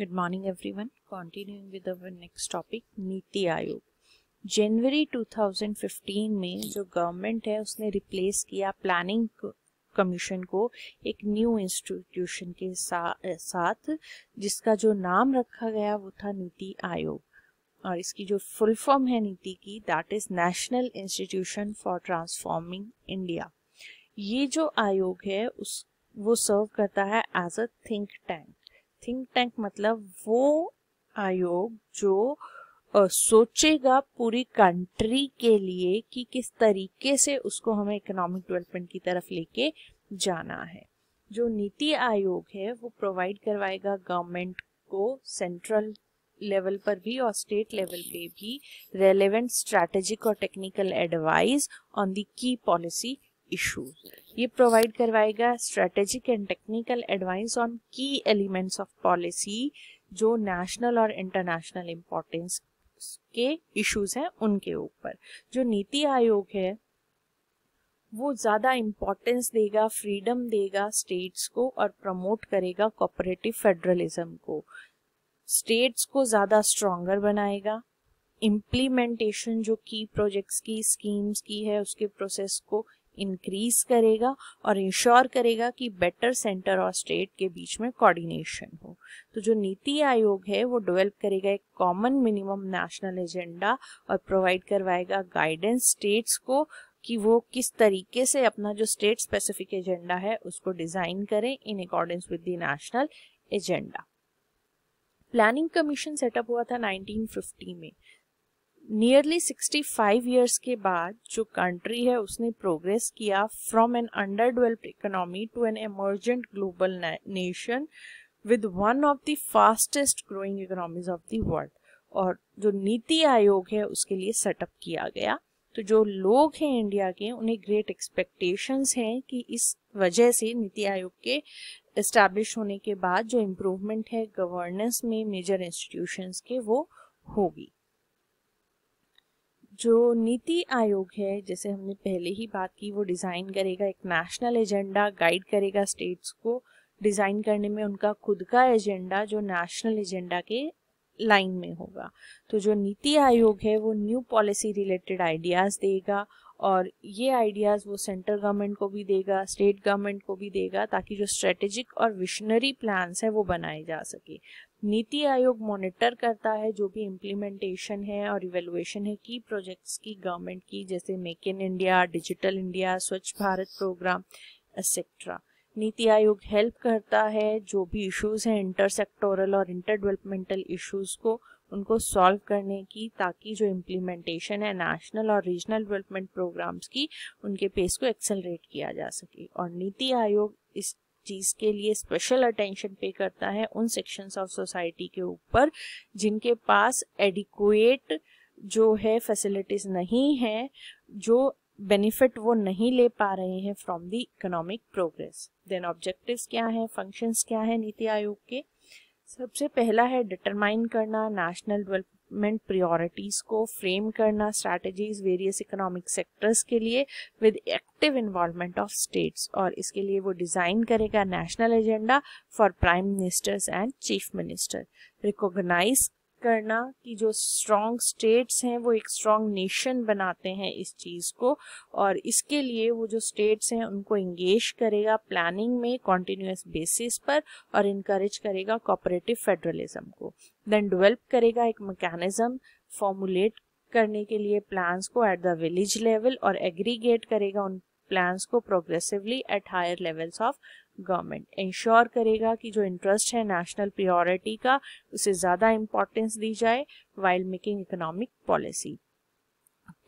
Good morning, everyone. Continuing with our next topic NITI Aayog. जनवरी 2015 में जो government है उसने रिप्लेस किया प्लानिंग कमीशन को एक न्यू इंस्टीट्यूशन के सा, साथ जिसका जो नाम रखा गया वो था नीति आयोग और इसकी जो फुल फॉर्म है नीति की that is national institution for transforming India ये जो आयोग है उस वो सर्व करता है as a think tank think tank मतलब वो आयोग जो आ, सोचेगा पूरी कंट्री के लिए कि किस तरीके से उसको हमें इकोनॉमिक डेवलपमेंट की तरफ लेके जाना है जो नीति आयोग है वो प्रोवाइड करवाएगा गवर्नमेंट को सेंट्रल लेवल पर भी और स्टेट लेवल पे भी रेलेवेंट स्ट्रैटेजिक और technical advice on the key policy issues ये प्रोवाइड करवाएगा strategic and technical advice on key elements of policy जो नेशनल और इंटरनेशनल इम्पोर्टेंस के इश्यूज हैं उनके ऊपर जो नीति आयोग है वो ज़्यादा इम्पोर्टेंस देगा फ्रीडम देगा स्टेट्स को और प्रमोट करेगा कोपरेटिव फेडरलिज्म को स्टेट्स को ज़्यादा स्ट्रॉन्गर बनाएगा इम्प्लीमेंटेशन जो की प्रोजेक्ट्स की स्कीम्स की है उसके प्रोसेस को इंक्रीज करेगा और इंश्योर करेगा कि बेटर सेंटर और स्टेट के बीच में कोऑर्डिनेशन हो तो जो नीति आयोग है वो डेवलप करेगा एक कॉमन मिनिमम नेशनल एजेंडा और प्रोवाइड करवाएगा गाइडेंस स्टेट्स को कि वो किस तरीके से अपना जो स्टेट स्पेसिफिक एजेंडा है उसको डिजाइन करें in accordance with the national agenda planning commission set up हुआ था 1950 में नियरली 65 ईयर्स के बाद जो कंट्री है उसने प्रोग्रेस किया from an underdeveloped economy to an emergent global nation with one of the fastest growing economies of the world और जो नीति आयोग है उसके लिए सेटअप किया गया तो जो लोग हैं इंडिया के उन्हें ग्रेट एक्सपेक्टेशंस हैं कि इस वजह से नीति आयोग के इस्टेब्लिश होने के बाद जो इम्प्रूवमेंट है गवर्नेंस में मेजर इंस्टीट्यूशंस के वो होगी जो नीति आयोग है जैसे हमने पहले ही बात की वो डिज़ाइन करेगा एक नेशनल एजेंडा गाइड करेगा स्टेट्स को डिज़ाइन करने में उनका खुद का एजेंडा जो नेशनल एजेंडा के लाइन में होगा तो जो नीति आयोग है वो न्यू पॉलिसी रिलेटेड आइडियाज़ देगा और ये आइडियाज़ वो सेंट्रल गवर्नमेंट को भी देगा स्टेट गवर्नमेंट को भी देगा ताकि जो स्ट्रेटेजिक और विशनरी प्लान्स हैं वो बनाए जा सके नीति आयोग मॉनिटर करता है जो भी इम्प्लीमेंटेशन है और इवेलुएशन है की प्रोजेक्ट्स की गवर्नमेंट की जैसे make in India digital India Swachh Bharat programme etcetera नीति आयोग हेल्प करता है जो भी इश्यूज हैं इंटर सेक्टोरल और इंटर डेवलपमेंटल इश्यूज को उनको सॉल्व करने की ताकि जो इम्प्लीमेंटेशन है नेशनल और रीजनल डेवलपमेंट प्रोग्राम्स की उनके पेस को एक्सेलरेट किया जा सके और नीति आयोग इस चीज़ के लिए स्पेशल अटेंशन पे करता है उन सेक्शंस ऑफ सोसाइटी के ऊपर जिनके पास एडिकुएट जो है फैसिलिटीज नहीं है जो बेनिफिट वो नहीं ले पा रहे हैं from the economic progress then objectives क्या हैं फंक्शंस क्या हैं नीति आयोग के सबसे पहला है डिटरमाइन करना नेशनल डेवलपमेंट प्रायोरिटीज़ को फ्रेम करना स्ट्रेटजीज वेरियस इकोनॉमिक सेक्टर्स के लिए with active involvement of states और इसके लिए वो डिज़ाइन करेगा national agenda for prime ministers and chief minister recognise करना कि जो स्ट्रॉन्ग स्टेट्स हैं वो एक स्ट्रॉन्ग नेशन बनाते हैं इस चीज़ को और इसके लिए वो जो स्टेट्स हैं उनको इंगेज करेगा प्लानिंग में कॉन्टीन्यूस बेसिस पर और इनक्रेज करेगा कॉपरेटिव फेडरलिज्म को देन डिवेल्प करेगा एक मैकेनिज्म फॉर्मुलेट करने के लिए प्लान्स को एट द विलेज लेवल और एग्रीगेट करेगा उन प्लान्स को progressively at higher levels of government ensure करेगा कि जो इंटरेस्ट है नेशनल प्रियोरिटी का उसे ज़्यादा इम्पोर्टेंस दी जाए वाइल मेकिंग इकोनॉमिक पॉलिसी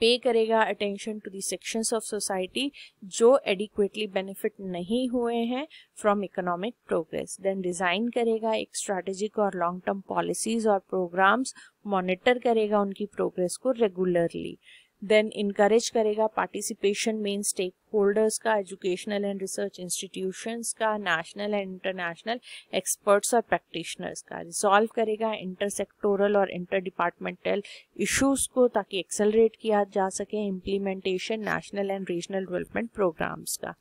पे करेगा attention to the sections of society जो एडिक्वेटली बेनिफिट नहीं हुए हैं from economic progress then design करेगा एक स्ट्रेटेजिक और लॉन्ग टर्म पॉलिसीज और प्रोग्राम्स मॉनिटर करेगा उनकी प्रोग्रेस को रेगुलरली देन इनक्रेज करेगा पार्टिसिपेशन मेन स्टेक होल्डर्स का एजुकेशनल एंड रिसर्च इंस्टीट्यूशंस का नेशनल एंड इंटरनेशनल एक्सपर्ट्स और प्रैक्टिशनर्स का रिजॉल्व करेगा इंटरसेक्टोरल और इंटर डिपार्टमेंटल इशूज को ताकि एक्सेलरेट किया जा सके implementation national and regional development programmes का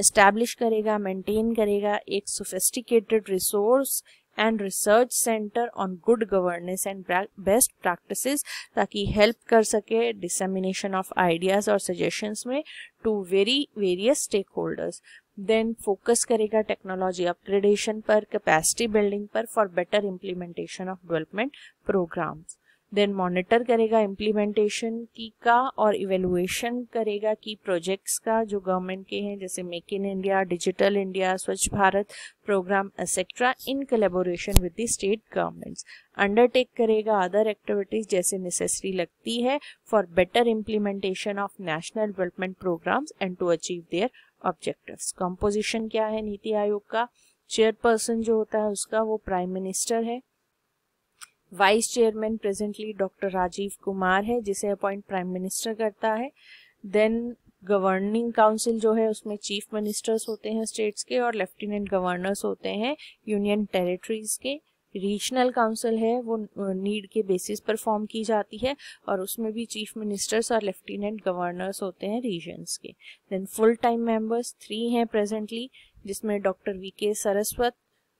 इस्टेब्लिश करेगा मेंटेन करेगा एक sophisticated resource and research centre on good governance and best practices ताकि हेल्प कर सके डिसमिनेशन ऑफ आइडियाज़ और सजेशंस में to very various stakeholders then focus करेगा टेक्नोलॉजी अपग्रेडेशन पर कैपेसिटी बिल्डिंग पर for better implementation of development programmes then monitor करेगा implementation की का और इवेलुएशन करेगा की प्रोजेक्ट्स का जो गवर्नमेंट के हैं जैसे make in India digital India Swachh Bharat programme etcetera in collaboration with the state governments undertake करेगा अदर एक्टिविटीज जैसे नेसेसरी लगती है for better implementation of national development programmes and to achieve their objectives composition क्या है नीति आयोग का चेयरपर्सन जो होता है उसका वो प्राइम मिनिस्टर है vice chairman presently doctor Rajiv Kumar है जिसे अपॉइंट प्राइम मिनिस्टर करता है देन गवर्निंग काउंसिल जो है उसमें चीफ मिनिस्टर्स होते हैं स्टेट्स के और लेफ्टिनेंट गवर्नर्स होते हैं यूनियन टेरिटरीज के रीजनल काउंसिल है वो नीड के बेसिस पर फॉर्म की जाती है और उसमें भी चीफ मिनिस्टर्स और लेफ्टिनेंट गवर्नर्स होते हैं रीजन्स के then full time members three हैं प्रेजेंटली जिसमें doctor V K Saraswat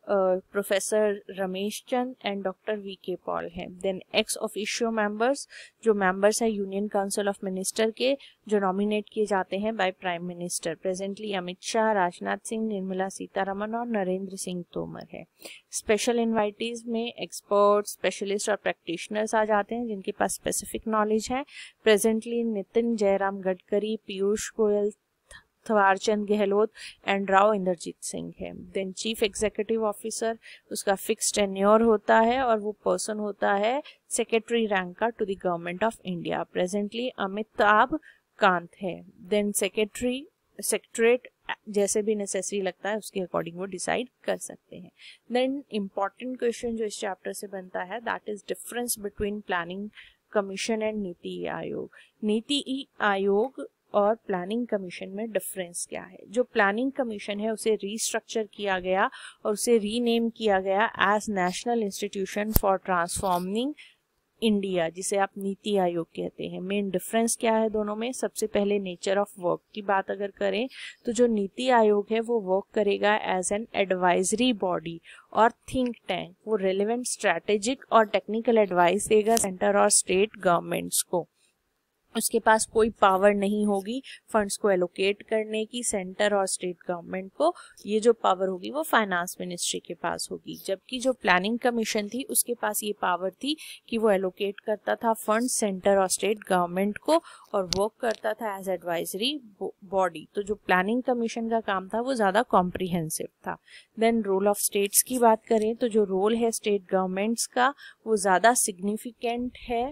professor Ramesh Chand and doctor V K Paul हैं देन एक्स ऑफिशियो मेंबर्स जो मेंबर्स हैं यूनियन काउंसिल ऑफ मिनिस्टर के जो नॉमिनेट किए जाते हैं by prime minister presently Amit Shah Rajnath Singh Nirmala Sitharaman और नरेंद्र सिंह तोमर है स्पेशल इन्वाइटीज में एक्सपर्ट स्पेशलिस्ट और प्रैक्टिशनर्स आ जाते हैं जिनके पास स्पेसिफिक नॉलेज है प्रेजेंटली नितिन जयराम गडकरी पीयूष गोयल थवारचंद गहलोत एंड राव इंद्रजीत सिंह है देन चीफ एग्जीक्यूटिव ऑफिसर उसका फिक्स टेन्योर होता है और वो पर्सन होता है सेक्रेटरी रैंक का to the government of India presently Amitabh Kant है देन सेक्रेटरी सेक्रेट जैसे भी नेसेसरी लगता है उसके अकॉर्डिंग वो डिसाइड कर सकते हैं देन इम्पॉर्टेंट क्वेश्चन जो इस चैप्टर से बनता है that is difference between planning commission and NITI Aayog नीति आयोग और प्लानिंग कमीशन में डिफरेंस क्या है जो प्लानिंग कमीशन है उसे रीस्ट्रक्चर किया गया और उसे रीनेम किया गया as national institution for transforming India जिसे आप नीति आयोग कहते हैं मेन डिफरेंस क्या है दोनों में सबसे पहले नेचर ऑफ वर्क की बात अगर करें तो जो नीति आयोग है वो वर्क करेगा एज एन एडवाइजरी बॉडी और थिंक टैंक वो रेलिवेंट स्ट्रेटेजिक और टेक्निकल एडवाइस देगा सेंटर और स्टेट गवर्नमेंट्स को उसके पास कोई पावर नहीं होगी फंड्स को एलोकेट करने की सेंटर और स्टेट गवर्नमेंट को ये जो पावर होगी वो फाइनेंस मिनिस्ट्री के पास होगी जबकि जो प्लानिंग कमीशन थी उसके पास ये पावर थी कि वो एलोकेट करता था फंड सेंटर और स्टेट गवर्नमेंट को और वर्क करता था एज एडवाइजरी बॉडी तो जो प्लानिंग कमीशन का काम था वो ज़्यादा कॉम्प्रिहेंसिव था देन रोल ऑफ स्टेट्स की बात करें तो जो रोल है स्टेट गवर्नमेंट्स का वो ज़्यादा सिग्निफिकेंट है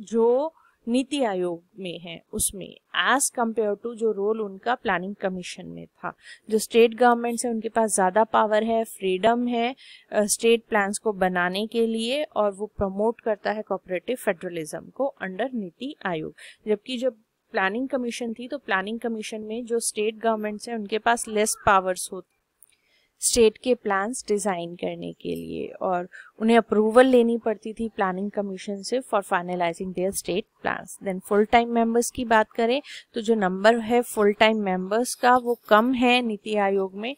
जो नीति आयोग में है उसमें एज कम्पेयर टू जो रोल उनका प्लानिंग कमीशन में था जो स्टेट गवर्नमेंट्स है उनके पास ज़्यादा पावर है फ्रीडम है स्टेट uh, प्लान्स को बनाने के लिए और वो प्रमोट करता है कॉपरेटिव फेडरलिज्म को अंडर नीति आयोग जबकि जब प्लानिंग कमीशन थी तो प्लानिंग कमीशन में जो स्टेट गवर्नमेंट्स हैं उनके पास लेस पावर्स होते स्टेट के प्लान्स डिज़ाइन करने के लिए और उन्हें अप्रूवल लेनी पड़ती थी प्लानिंग कमीशन से for finalising their state plans then full time members की बात करें तो जो नंबर है फुल टाइम मेंबर्स का वो कम है नीति आयोग में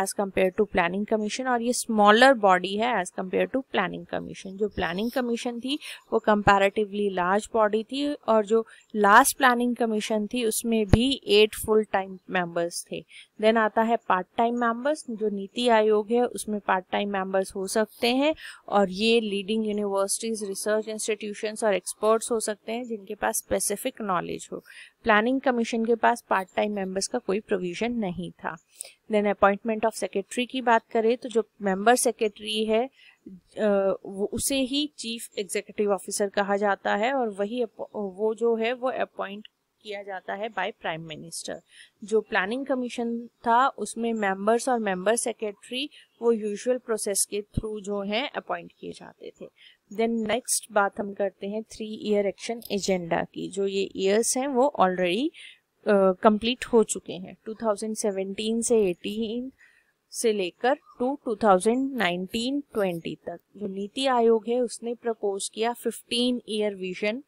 as compared to planning commission और ये स्मॉलर बॉडी है as compared to planning commission जो प्लानिंग कमीशन थी वो कंपेरेटिवली लार्ज बॉडी थी और जो लास्ट प्लानिंग कमीशन थी उसमें भी एट फुल टाइम मेंबर्स थे देन आता है पार्ट टाइम मेंबर्स जो नीति आयोग है उसमें पार्ट टाइम मेंबर्स हो सकते हैं और ये लीडिंग यूनिवर्सिटीज़ रिसर्च इंस्टीट्यूशंस और एक्सपर्ट्स हो सकते हैं जिनके पास स्पेसिफिक नॉलेज हो प्लानिंग कमीशन के पास पार्ट टाइम मेंबर्स का कोई प्रोविजन नहीं था देन अपॉइंटमेंट ऑफ सेक्रेटरी की बात करें तो जो मेंबर सेक्रेटरी है वो उसे ही चीफ एग्जीक्यूटिव ऑफिसर कहा जाता है और वही वो जो है वो अपॉइंट किया जाता है बाय प्राइम मिनिस्टर जो प्लानिंग कमीशन था उसमें मेंबर्स और मेंबर सेक्रेटरी वो यूजुअल प्रोसेस के थ्रू जो है अपॉइंट किए जाते थे देन नेक्स्ट बात हम करते हैं थ्री ईयर एक्शन एजेंडा की जो ये ईयर्स हैं वो ऑलरेडी कंप्लीट uh, हो चुके हैं 2017 से 18 से लेकर टू 2019-20 तक जो नीति आयोग है उसने प्रपोज किया 15 year vision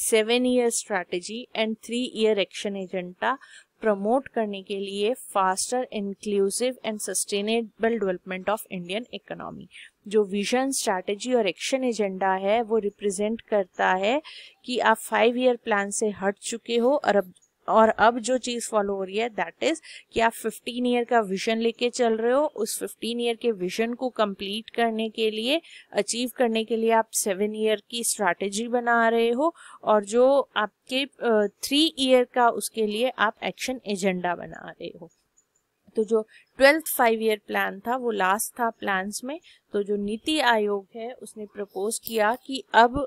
seven year strategy and three year action agenda promote करने के लिए faster inclusive and sustainable development of Indian economy जो विजन स्ट्रैटेजी और एक्शन एजेंडा है वो रिप्रेजेंट करता है कि आप फाइव ईयर प्लान से हट चुके हो और अब और अब जो चीज फॉलो हो रही है दैट इज कि आप 15 ईयर का विजन लेके चल रहे हो उस 15 ईयर के विजन को कंप्लीट करने के लिए अचीव करने के लिए आप सेवन ईयर की स्ट्रैटेजी बना रहे हो और जो आपके थ्री ईयर का उसके लिए आप एक्शन एजेंडा बना रहे हो तो जो ट्वेल्थ फाइव ईयर प्लान था वो लास्ट था प्लान्स में तो जो नीति आयोग है उसने प्रपोज किया कि अब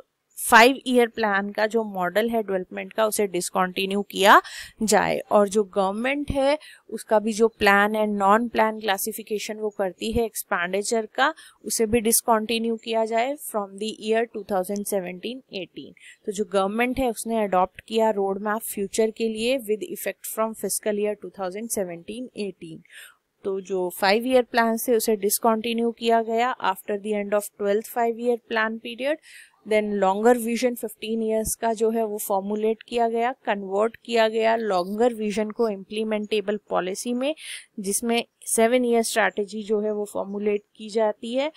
फाइव ईयर प्लान का जो मॉडल है डेवलपमेंट का उसे डिसकॉन्टिन्यू किया जाए और जो गवर्नमेंट है उसका भी जो प्लान है नॉन प्लान क्लासिफिकेशन वो करती है एक्सपेंडिचर का उसे भी डिसकॉन्टिन्यू किया जाए फ्रॉम द ईयर 2017-18 तो जो गवर्नमेंट है उसने अडॉप्ट किया रोड मैप फ्यूचर के लिए with effect from physical year two तो जो फाइव ईयर प्लान से उसे डिसकॉन्टिन्यू किया गया after the end of twelfth five year plan period then longer vision 15 years का जो है वो फॉर्मुलेट किया गया कन्वर्ट किया गया लॉन्गर विजन को इम्प्लीमेंटेबल पॉलिसी में जिसमें सेवन ईयर स्ट्रैटेजी जो है वो फॉर्मुलेट की जाती है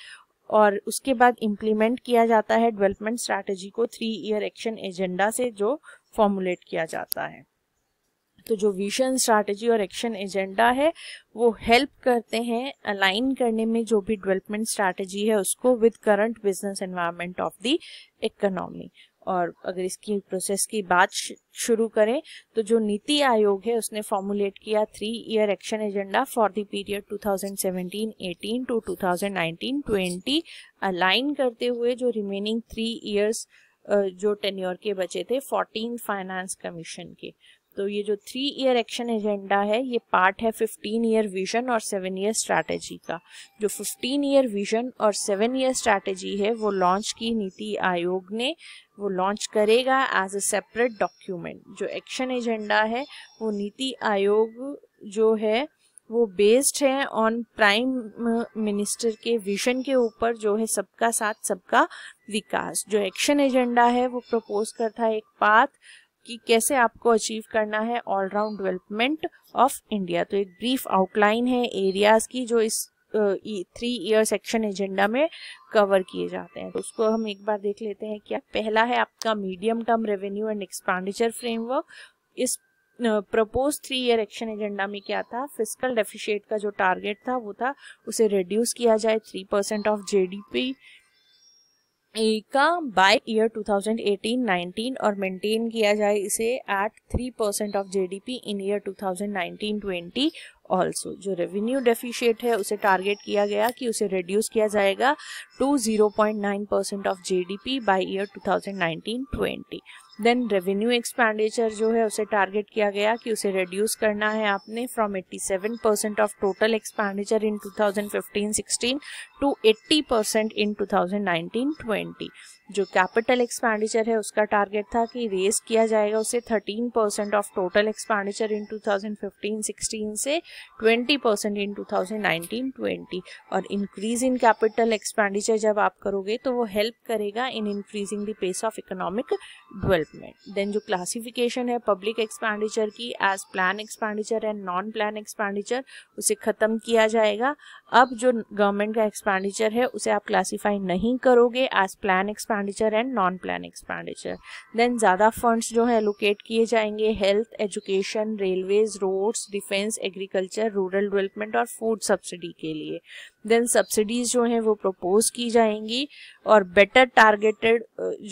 और उसके बाद इम्प्लीमेंट किया जाता है डेवलपमेंट स्ट्रैटेजी को थ्री ईयर एक्शन एजेंडा से जो फॉर्मुलेट किया जाता है तो जो विजन स्ट्रैटेजी और एक्शन एजेंडा है वो हेल्प करते हैं अलाइन करने में जो भी डेवलपमेंट स्ट्रैटेजी है उसको with current business environment of the economy और अगर इसकी प्रोसेस की बात शुरू करें तो जो नीति आयोग है उसने फॉर्मुलेट किया three year action agenda for the period 2017-18 to 2019-20 align करते हुए जो रिमेनिंग थ्री ईयर्स जो टेन्योर के बचे थे फोर्टीन फाइनेंस कमीशन के तो ये जो थ्री ईयर एक्शन एजेंडा है ये पार्ट है फिफ्टीन ईयर विजन और सेवन ईयर स्ट्रैटेजी का जो फिफ्टीन ईयर विजन और सेवन ईयर स्ट्रैटेजी है वो लॉन्च की नीति आयोग ने वो लॉन्च करेगा एज अ सेपरेट डॉक्यूमेंट जो एक्शन एजेंडा है वो नीति आयोग जो है वो बेस्ड है ऑन प्राइम मिनिस्टर के विजन के ऊपर जो है सबका साथ सबका विकास जो एक्शन एजेंडा है वो प्रपोज करता है एक पाथ कि कैसे आपको अचीव करना है ऑलराउंड डेवलपमेंट ऑफ इंडिया तो एक ब्रीफ आउटलाइन है एरियाज की जो इस थ्री ईयर सेक्शन एजेंडा में कवर किए जाते हैं तो उसको हम एक बार देख लेते हैं क्या पहला है आपका medium term revenue and expenditure framework इस propose three year action agenda में क्या था फिजिकल डेफिशिएट का जो टारगेट था वो था उसे रिड्यूस किया जाए थ्री परसेंट ऑफ जेडीपी का बाय ईयर 2018-19 और मेंटेन किया जाए इसे at three percent of GDP in year 2019-20 also जो रेवेन्यू डेफिशिएट है उसे टारगेट किया गया कि उसे रिड्यूस किया जाएगा to zero point nine percent of GDP by year 2019-20 then revenue expenditure जो है उसे टारगेट किया गया कि उसे रिड्यूस करना है आपने from 87 percent of total expenditure in 2015-16 to 80 percent in 2019-20 जो कैपिटल एक्सपेंडिचर है उसका टारगेट था कि रेस किया जाएगा उसे 13 percent of total expenditure in 2015-16 से 20 इन 2019-20 और इंक्रीज इन कैपिटल एक्सपेंडिचर जब आप करोगे तो वो हेल्प करेगा in increasing the pace of economic development then जो क्लासिफिकेशन है पब्लिक एक्सपेंडिचर की as plan expenditure and non plan expenditure उसे ख़त्म किया जाएगा अब जो गवर्नमेंट का एक्सपेंडिचर है उसे आप क्लासीफाई नहीं करोगे as plan expenditure expenditure and non plan expenditure then ज़्यादा फंड्स जो है एलोकेट किए जाएंगे health education railways roads defence agriculture rural development और फूड सब्सिडी के लिए देन सब्सिडीज जो हैं वो प्रपोज की जाएंगी और बेटर टारगेटेड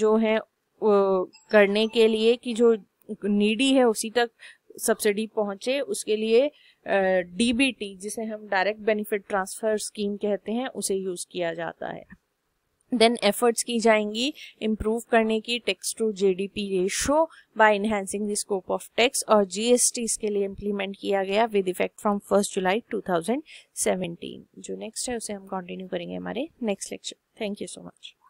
जो है करने के लिए कि जो नीडी है उसी तक सब्सिडी पहुंचे उसके लिए डीबीटी जिसे हम डायरेक्ट बेनिफिट ट्रांसफर स्कीम कहते हैं उसे यूज किया जाता है देन एफर्ट्स की जाएंगी इम्प्रूव करने की tax to GDP ratio by enhancing the scope of tax और जीएसटी इसके लिए इम्प्लीमेंट किया गया with effect from first July 2017 जो नेक्स्ट है उसे हम कंटिन्यू करेंगे हमारे next lecture thank you so much